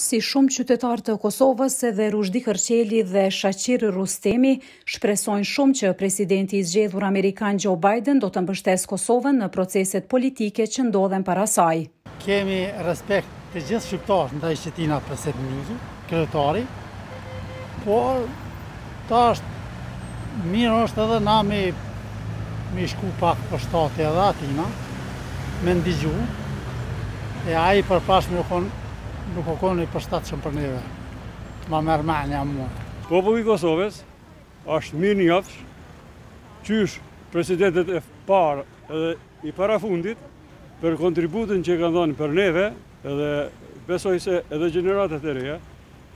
si shumë qytetarë të Kosovës edhe Rushdi Hërqeli dhe Shachir Rustemi shpresojnë shumë që presidenti i zgjedhur Amerikan Joe Biden do të mbështes Kosovën në proceset politike që ndodhen para saj. Kemi respekt të gjithë shqiptarë në taj qëtina përse njëzë, kretari, por të ashtë mirë është edhe na me, me shku pak për shtate edhe atina, me ndigju, e aji për më konë nuk o kone i shtatë për neve. Ma merë manja a mua. Populli Kosovës është mirë një afsh, qysh presidentet e parë edhe i para fundit, për kontributin që kanë dhënë për neve, edhe besoj se edhe generatet e reja,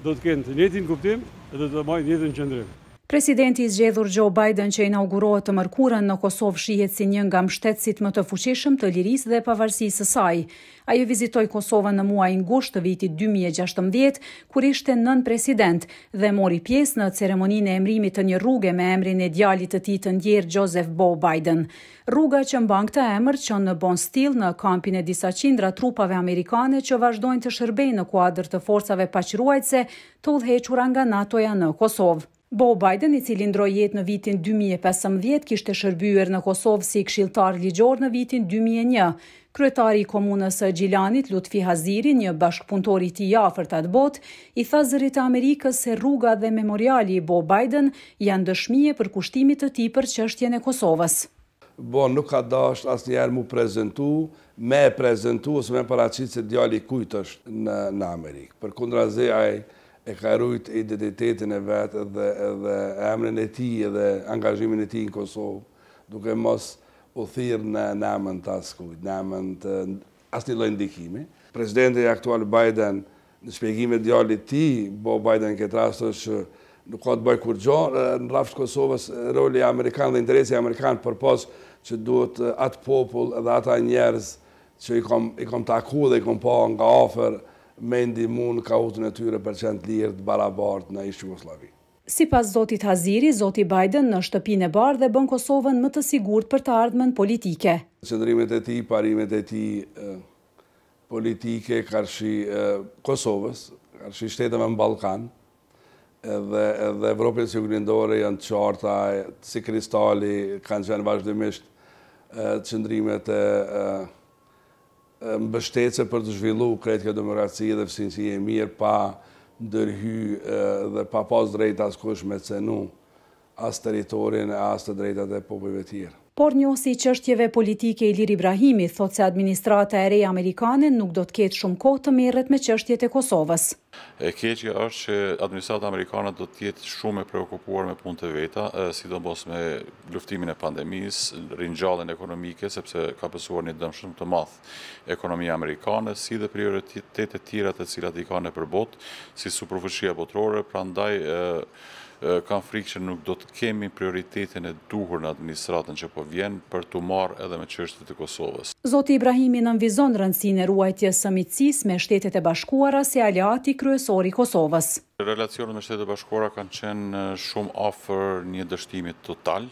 do të kënë të njëtin kuptim edhe të majtë njëtin qëndrim. Presidenti i zgjedhur Joe Biden që inaugurohet të mërkurën në Kosovë shihet si një nga mbështetësit më të fuqishëm të lirisë dhe pavarësisë së saj. Ai vizitoi Kosovën në muajin gusht të vitit 2016, kur ishte nën president dhe mori pjesë në ceremoninë e emrimit të një rruge me emrin e djalit të tij të ndjer Joseph Bo Biden. Rruga që bank të emër që në Bon stil në kampin e disa qindra trupave amerikane që vazhdojnë të shërbejnë në kuadër të forcave paqëruajtëse të udhëhequra nga NATO-ja në Kosovë. Bo Biden, i cili ndroj jet në vitin 2015, kishtë shërbyer në Kosovë si kshiltar ligjor në vitin 2001. Kryetari i komunës së Gjilanit, Lutfi Haziri, një bashkpunëtor i tij i afërt atë botë, i tha zërit të Amerikës se rruga dhe memoriali i Bo Biden janë dëshmi e për kushtimit të tij për çështjen e Kosovës. Bo nuk ka dash asnjëherë mu prezentu, më prezentu, ose me paraqitë se djali kujt është në në Amerikë. Përkundrazi ai e ka rujt identitetin e vetë dhe, edhe emrin e ti dhe angazhimin e ti në Kosovë, duke mos u thirë në namën të askujt, namën të asë një lojnë dikimi. aktual Biden, në shpjegime djallit ti, bo Biden këtë rast është nuk ka të bëjë kur gjonë, në rafës Kosovës roli Amerikan dhe interesi Amerikan për posë që duhet atë popull dhe ata njerës që i kom, i kom taku dhe i kom po nga ofër, me ndi mund ka utë në tyre për qënë të lirë të barabartë në ishë Jugoslavi. Si pas Zotit Haziri, Zotit Biden në shtëpin e barë dhe bën Kosovën më të sigur për të ardhmen politike. Qëndrimet e ti, parimet e ti politike kërshi Kosovës, kërshi shtetëve në Balkan, dhe Evropën si ugrindore janë të qarta, si kristali, kanë qenë vazhdimisht qëndrimet e politike, mbështetëse për të zhvillu kretë këtë demokraci dhe fësinësi e mirë pa dërhy dhe pa pas drejtë as kush me cenu as teritorin e as të drejtët e popëve tjerë por njësi i qështjeve politike Ilir Ibrahimi thot se administrata e rej Amerikane nuk do të ketë shumë kohë të merret me qështjet e Kosovës. E keqja është që administrata Amerikane do të jetë shumë e preokupuar me punë të veta, sidomos me luftimin e pandemis, rinjallin ekonomike, sepse ka pësuar një dëmë shumë të math ekonomia Amerikane, si dhe prioritetet tjera të cilat i kane për botë, si superfëshia botërore, pra ndaj e, kam frikë që nuk do të kemi prioritetin e duhur në administratën që po vjen për të marë edhe me qërështet e Kosovës. Zoti Ibrahimi në nënvizon rëndësi në ruajtje sëmitsis me shtetet e bashkuara se aliati kryesori Kosovës. Relacionet me shtetë bashkora kanë qenë shumë afer një dështimit total,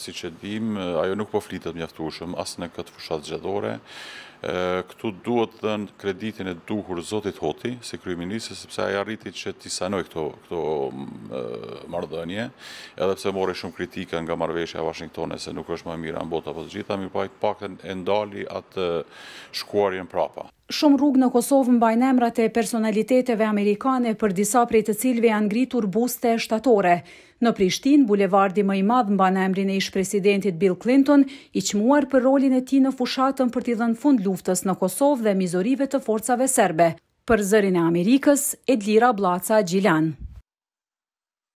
si që dim, ajo nuk po flitet mjaftushëm, asë në këtë fushat gjedhore. Këtu duhet dhe në kreditin e duhur Zotit Hoti, si kryiminisë, sepse aja rriti që ti sanoj këto, mardënje, edhe pse mori shumë kritika nga marveshja a Washingtone, se nuk është më mira në bota për po gjitha, mi pak e ndali atë shkuarjen prapa. Shumë rrugë në Kosovë mbajnë emrat e personaliteteve amerikane për disa prej të cilve janë ngritur buste shtatore. Në Prishtinë, bulevardi më i madh mban emrin e ish-presidentit Bill Clinton, i qmuar për rolin e tij në fushatën për t'i dhënë fund luftës në Kosovë dhe mizorive të forcave serbe. Për zërin e Amerikës, Edlira Blaca Gjilan.